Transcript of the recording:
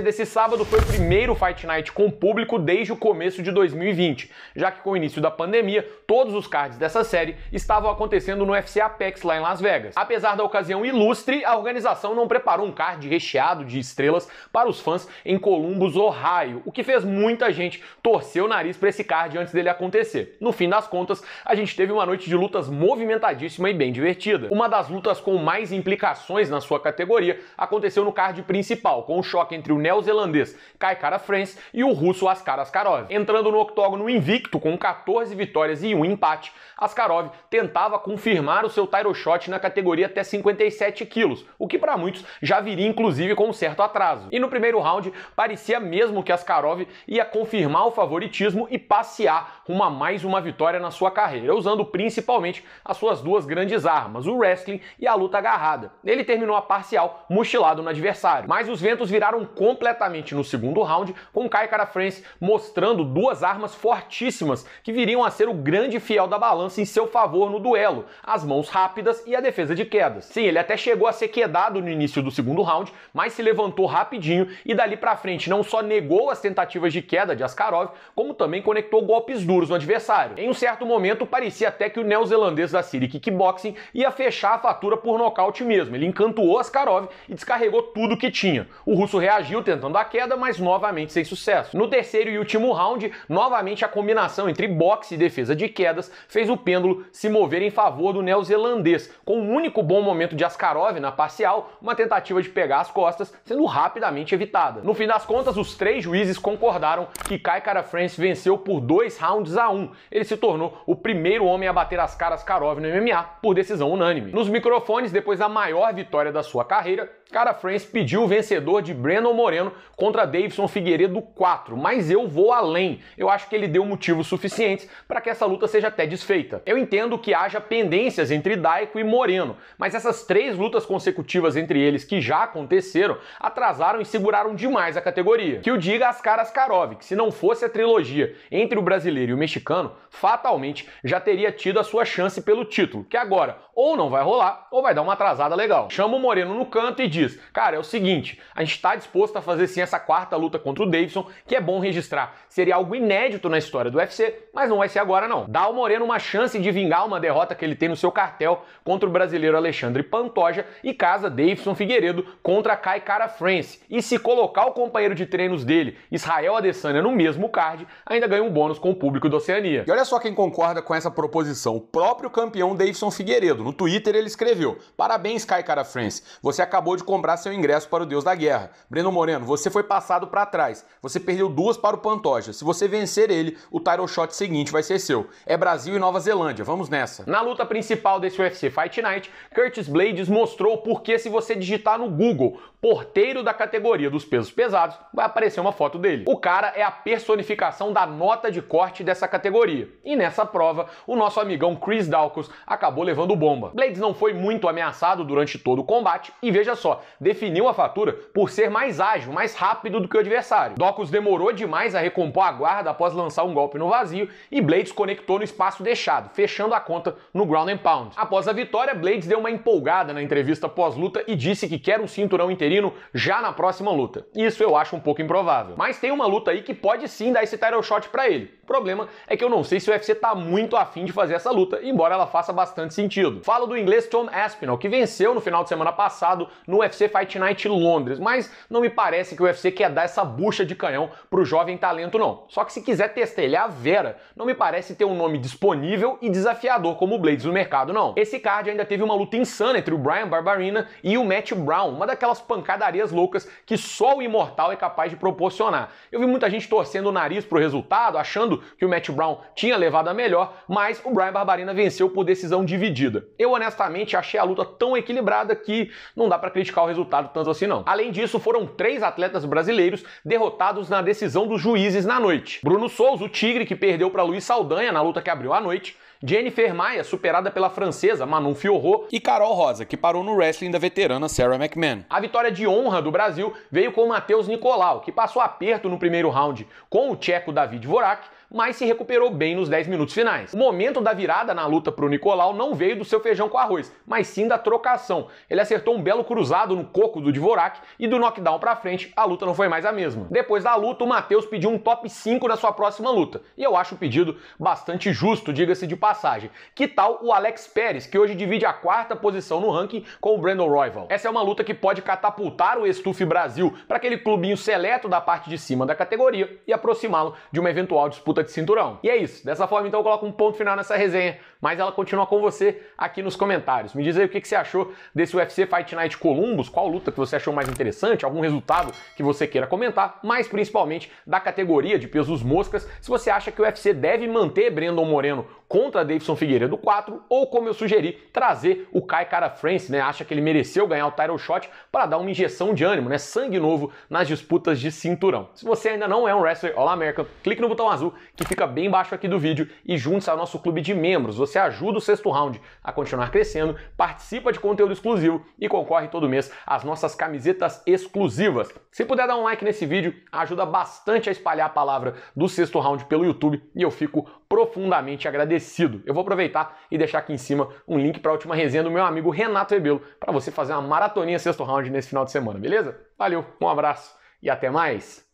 desse sábado foi o primeiro Fight Night com público desde o começo de 2020, já que com o início da pandemia, todos os cards dessa série estavam acontecendo no UFC Apex lá em Las Vegas. Apesar da ocasião ilustre, a organização não preparou um card recheado de estrelas para os fãs em Columbus, Ohio, o que fez muita gente torcer o nariz para esse card antes dele acontecer. No fim das contas, a gente teve uma noite de lutas movimentadíssima e bem divertida. Uma das lutas com mais implicações na sua categoria aconteceu no card principal, com o um choque entre o neozelandês Kaikara France e o russo Askar Askarov. Entrando no octógono invicto com 14 vitórias e um empate, Askarov tentava confirmar o seu title shot na categoria até 57 quilos, o que para muitos já viria inclusive com um certo atraso. E no primeiro round parecia mesmo que Askarov ia confirmar o favoritismo e passear rumo a mais uma vitória na sua carreira, usando principalmente as suas duas grandes armas, o wrestling e a luta agarrada. Ele terminou a parcial mochilado no adversário, mas os ventos viraram contra completamente no segundo round, com Kai Kara France mostrando duas armas fortíssimas que viriam a ser o grande fiel da balança em seu favor no duelo: as mãos rápidas e a defesa de quedas. Sim, ele até chegou a ser quedado no início do segundo round, mas se levantou rapidinho e dali para frente não só negou as tentativas de queda de Askarov, como também conectou golpes duros no adversário. Em um certo momento, parecia até que o neozelandês da Siri Kickboxing ia fechar a fatura por nocaute mesmo. Ele encantou Askarov e descarregou tudo que tinha. O russo reagiu tentando a queda, mas novamente sem sucesso. No terceiro e último round, novamente a combinação entre boxe e defesa de quedas fez o pêndulo se mover em favor do neozelandês, com um único bom momento de Askarov na parcial, uma tentativa de pegar as costas sendo rapidamente evitada. No fim das contas, os três juízes concordaram que Kai Kara France venceu por dois rounds a um. Ele se tornou o primeiro homem a bater as caras Karov no MMA por decisão unânime. Nos microfones, depois da maior vitória da sua carreira, Cara France pediu o vencedor de Brandon Moreno contra Davidson Figueiredo 4, mas eu vou além. Eu acho que ele deu motivos suficientes para que essa luta seja até desfeita. Eu entendo que haja pendências entre Daico e Moreno, mas essas três lutas consecutivas entre eles que já aconteceram atrasaram e seguraram demais a categoria. Que o diga as caras Karov, que se não fosse a trilogia entre o brasileiro e o mexicano, fatalmente já teria tido a sua chance pelo título, que agora ou não vai rolar ou vai dar uma atrasada legal. Chama o Moreno no canto e diz: Cara, é o seguinte, a gente está disposto disposto a fazer sim essa quarta luta contra o Davidson, que é bom registrar. Seria algo inédito na história do UFC, mas não vai ser agora não. Dá ao Moreno uma chance de vingar uma derrota que ele tem no seu cartel contra o brasileiro Alexandre Pantoja e casa Davidson Figueiredo contra Kai Cara France. E se colocar o companheiro de treinos dele, Israel Adesanya, no mesmo card, ainda ganha um bônus com o público da Oceania. E olha só quem concorda com essa proposição, o próprio campeão Davidson Figueiredo. No Twitter ele escreveu, parabéns Kai Cara France, você acabou de comprar seu ingresso para o Deus da Guerra. Breno Moreno Moreno, você foi passado para trás. Você perdeu duas para o Pantoja. Se você vencer ele, o title shot seguinte vai ser seu. É Brasil e Nova Zelândia. Vamos nessa. Na luta principal desse UFC Fight Night, Curtis Blades mostrou porque se você digitar no Google porteiro da categoria dos pesos pesados, vai aparecer uma foto dele. O cara é a personificação da nota de corte dessa categoria. E nessa prova, o nosso amigão Chris Dawkins acabou levando bomba. Blades não foi muito ameaçado durante todo o combate e veja só, definiu a fatura por ser mais ágil ágil, mais rápido do que o adversário. Docus demorou demais a recompor a guarda após lançar um golpe no vazio e Blades conectou no espaço deixado, fechando a conta no ground and pound. Após a vitória, Blades deu uma empolgada na entrevista pós-luta e disse que quer um cinturão interino já na próxima luta. Isso eu acho um pouco improvável. Mas tem uma luta aí que pode sim dar esse title shot para ele. O problema é que eu não sei se o UFC tá muito afim de fazer essa luta, embora ela faça bastante sentido. Falo do inglês Tom Aspinall, que venceu no final de semana passado no UFC Fight Night Londres, mas não me parece que o UFC quer dar essa bucha de canhão pro jovem talento não. Só que se quiser testelhar a Vera, não me parece ter um nome disponível e desafiador como o Blades no mercado não. Esse card ainda teve uma luta insana entre o Brian Barbarina e o Matt Brown, uma daquelas pancadarias loucas que só o imortal é capaz de proporcionar. Eu vi muita gente torcendo o nariz pro resultado, achando sentido que o Matt Brown tinha levado a melhor, mas o Brian Barbarina venceu por decisão dividida. Eu honestamente achei a luta tão equilibrada que não dá para criticar o resultado tanto assim não. Além disso, foram três atletas brasileiros derrotados na decisão dos juízes na noite. Bruno Souza, o Tigre que perdeu para Luiz Saldanha na luta que abriu a noite, Jennifer Maia, superada pela francesa Manon Fiorro. e Carol Rosa, que parou no wrestling da veterana Sarah McMahon. A vitória de honra do Brasil veio com Matheus Nicolau, que passou aperto no primeiro round com o tcheco David Vorak, mas se recuperou bem nos 10 minutos finais. O momento da virada na luta para o Nicolau não veio do seu feijão com arroz, mas sim da trocação. Ele acertou um belo cruzado no coco do Dvorak e do knockdown para frente, a luta não foi mais a mesma. Depois da luta, o Matheus pediu um top 5 na sua próxima luta, e eu acho o pedido bastante justo, diga-se de passagem. Que tal o Alex Pérez, que hoje divide a quarta posição no ranking com o Brandon Royval? Essa é uma luta que pode catapultar o Estufe Brasil para aquele clubinho seleto da parte de cima da categoria e aproximá-lo de uma eventual disputa de cinturão. E é isso. Dessa forma, então, eu coloco um ponto final nessa resenha, mas ela continua com você aqui nos comentários. Me diz aí o que, que você achou desse UFC Fight Night Columbus, qual luta que você achou mais interessante, algum resultado que você queira comentar, mas principalmente da categoria de pesos moscas, se você acha que o UFC deve manter Brandon Moreno contra Davidson Figueiredo 4, ou como eu sugeri, trazer o Kai Cara France, né? Acha que ele mereceu ganhar o title shot para dar uma injeção de ânimo, né? Sangue novo nas disputas de cinturão. Se você ainda não é um wrestler All American, clique no botão azul que fica bem embaixo aqui do vídeo, e junte-se ao nosso clube de membros. Você ajuda o sexto round a continuar crescendo, participa de conteúdo exclusivo e concorre todo mês às nossas camisetas exclusivas. Se puder dar um like nesse vídeo, ajuda bastante a espalhar a palavra do sexto round pelo YouTube e eu fico profundamente agradecido. Eu vou aproveitar e deixar aqui em cima um link para a última resenha do meu amigo Renato Rebelo para você fazer uma maratoninha sexto round nesse final de semana, beleza? Valeu, um abraço e até mais!